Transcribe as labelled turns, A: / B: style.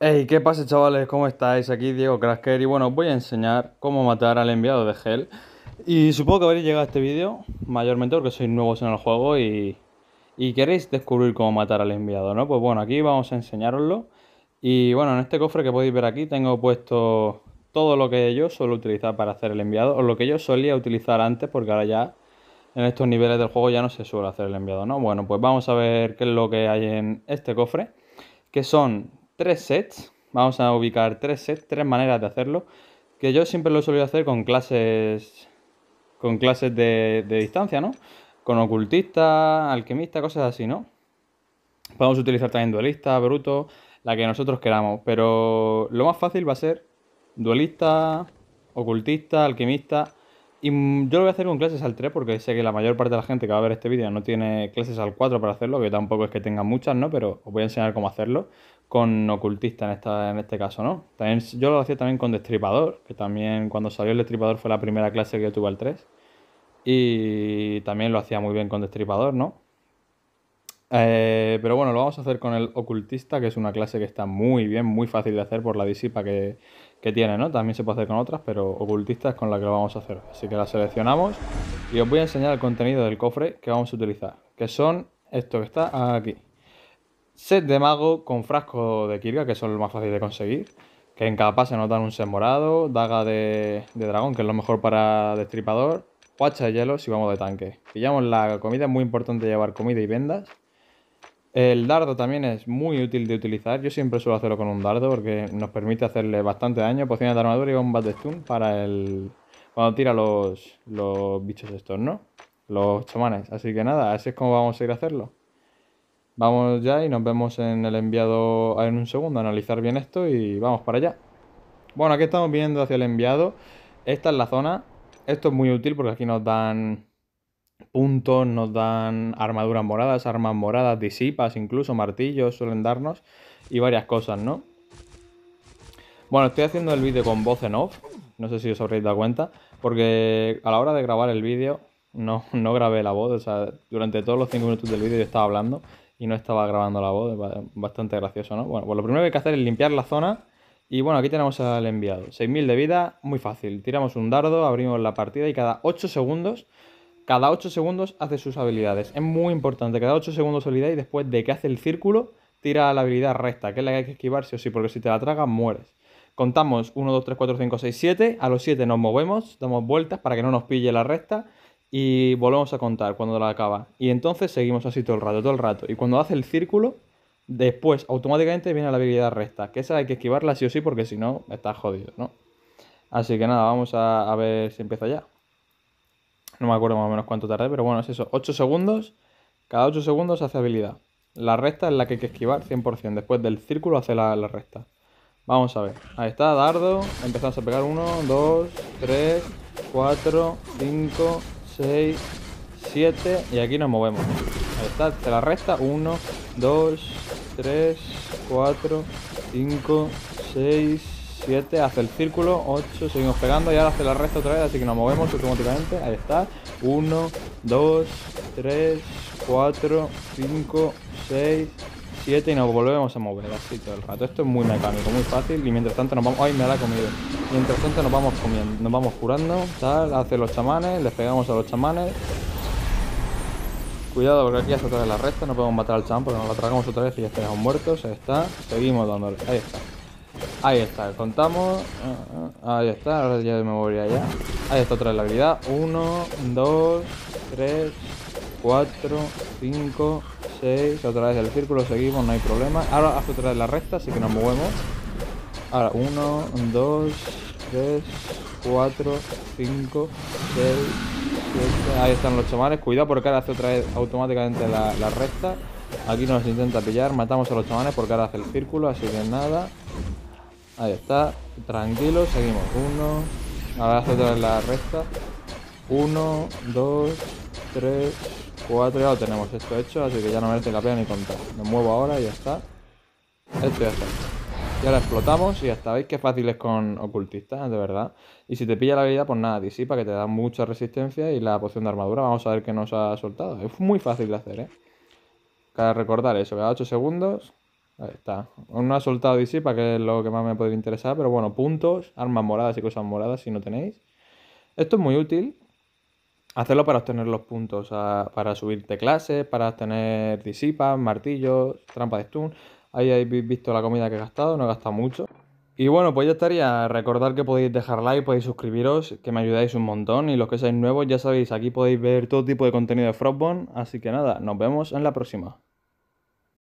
A: Hey, ¿qué pasa chavales? ¿Cómo estáis? Aquí Diego Krasker y bueno, os voy a enseñar cómo matar al enviado de gel Y supongo que habréis llegado a este vídeo mayormente porque sois nuevos en el juego y, y queréis descubrir cómo matar al enviado, ¿no? Pues bueno, aquí vamos a enseñaroslo Y bueno, en este cofre que podéis ver aquí tengo puesto todo lo que yo suelo utilizar para hacer el enviado O lo que yo solía utilizar antes porque ahora ya en estos niveles del juego ya no se suele hacer el enviado, ¿no? Bueno, pues vamos a ver qué es lo que hay en este cofre que son tres sets. Vamos a ubicar tres sets, tres maneras de hacerlo. Que yo siempre lo suelo hacer con clases. Con clases de, de distancia, ¿no? Con ocultista, alquimista, cosas así, ¿no? Podemos utilizar también duelista, bruto, la que nosotros queramos. Pero lo más fácil va a ser duelista, ocultista, alquimista y mm, yo lo voy a hacer con clases al 3 porque sé que la mayor parte de la gente que va a ver este vídeo no tiene clases al 4 para hacerlo, que tampoco es que tenga muchas, ¿no? Pero os voy a enseñar cómo hacerlo con ocultista en, esta, en este caso, ¿no? También, yo lo hacía también con destripador, que también cuando salió el destripador fue la primera clase que yo tuve al 3. Y también lo hacía muy bien con destripador, ¿no? Eh, pero bueno, lo vamos a hacer con el ocultista, que es una clase que está muy bien, muy fácil de hacer por la disipa que, tiene, ¿no? También se puede hacer con otras, pero ocultista es con la que lo vamos a hacer. Así que la seleccionamos y os voy a enseñar el contenido del cofre que vamos a utilizar, que son esto que está aquí. Set de mago con frasco de Kirga, que son lo más fácil de conseguir. Que en cada pase nos dan un set morado, daga de, dragón, que es lo mejor para destripador, Pacha de hielo si vamos de tanque. Pillamos la comida, es muy importante llevar comida y vendas. El dardo también es muy útil de utilizar. Yo siempre suelo hacerlo con un dardo porque nos permite hacerle bastante daño. Pociones de armadura y bombas de stun para el. cuando tira los, los bichos estos, ¿no? Los chamanes. Así que nada, así es como vamos a ir a hacerlo. Vamos ya y nos vemos en el enviado en un segundo. Analizar bien esto y vamos para allá. Bueno, aquí estamos viendo hacia el enviado. Esta es la zona. Esto es muy útil porque aquí nos dan puntos, nos dan armaduras moradas, armas moradas, disipas, incluso martillos suelen darnos y varias cosas, ¿no? Bueno, estoy haciendo el vídeo con voz en off, no sé si os habréis dado cuenta, porque a la hora de grabar el vídeo no, no grabé la voz, o sea, durante todos los 5 minutos del vídeo yo estaba hablando y no estaba grabando la voz, bastante gracioso, ¿no? Bueno, pues lo primero que hay que hacer es limpiar la zona y bueno, aquí tenemos al enviado, 6.000 de vida, muy fácil, tiramos un dardo, abrimos la partida y cada 8 segundos cada 8 segundos hace sus habilidades. Es muy importante. Cada 8 segundos habilidad y después de que hace el círculo, tira la habilidad recta, que es la que hay que esquivar sí o sí, porque si te la traga, mueres. Contamos 1, 2, 3, 4, 5, 6, 7. A los 7 nos movemos, damos vueltas para que no nos pille la recta y volvemos a contar cuando la acaba. Y entonces seguimos así todo el rato, todo el rato. Y cuando hace el círculo, después automáticamente viene la habilidad recta, que esa hay que esquivarla sí o sí porque si no, estás jodido, ¿no? Así que nada, vamos a ver si empieza ya. No me acuerdo más o menos cuánto tardé, pero bueno, es eso. 8 segundos. Cada 8 segundos hace habilidad. La recta es la que hay que esquivar 100%. Después del círculo hace la, la recta. Vamos a ver. Ahí está, dardo. Empezamos a pegar 1, 2, 3, 4, 5, 6, 7. Y aquí nos movemos. Ahí está, hace la recta. 1, 2, 3, 4, 5, 6, 7, hace el círculo, 8, seguimos pegando y ahora hace la resta otra vez, así que nos movemos automáticamente, ahí está, 1, 2, 3, 4, 5, 6, 7 y nos volvemos a mover así todo el rato, esto es muy mecánico, muy fácil y mientras tanto nos vamos, ay me la he comido, mientras tanto nos vamos comiendo, nos vamos curando, tal, hace los chamanes, les pegamos a los chamanes, Cuidado porque aquí hace otra vez la recta, no podemos matar al champ porque nos la tragamos otra vez y ya estamos muertos, ahí está, seguimos dándole, ahí está. Ahí está, contamos. Ah, ah, ahí está, ahora ya me voy ya Ahí está otra vez la habilidad. 1, 2, 3, 4, 5, 6. Otra vez el círculo, seguimos, no hay problema. Ahora hace otra vez la recta, así que nos movemos. Ahora, 1, 2, 3, 4, 5, 6, 7. Ahí están los chamanes. Cuidado porque ahora hace otra vez automáticamente la, la recta. Aquí nos intenta pillar. Matamos a los chamanes porque ahora hace el círculo, así que nada. Ahí está. Tranquilo, seguimos. Uno. Ahora hace otra vez la recta. Uno, dos, tres, cuatro. Ya lo tenemos esto hecho, así que ya no merece la pena ni contar. Me muevo ahora y ya está. Esto ya está y ahora explotamos y ya está, veis qué fácil es con ocultistas, de verdad. Y si te pilla la habilidad, pues nada, disipa, que te da mucha resistencia y la poción de armadura, vamos a ver qué nos ha soltado. Es muy fácil de hacer, ¿eh? Cada recordar eso, cada 8 segundos Ahí está. No ha soltado disipa, que es lo que más me puede interesar, pero bueno, puntos, armas moradas y cosas moradas si no tenéis. Esto es muy útil. Hacerlo para obtener los puntos, para subirte clases, para obtener disipas, martillos, trampa de stun. Ahí habéis visto la comida que he gastado, no he gastado mucho. Y bueno, pues ya estaría. Recordad que podéis dejar like, podéis suscribiros, que me ayudáis un montón. Y los que seáis nuevos, ya sabéis, aquí podéis ver todo tipo de contenido de Frostbone. Así que nada, nos vemos en la próxima.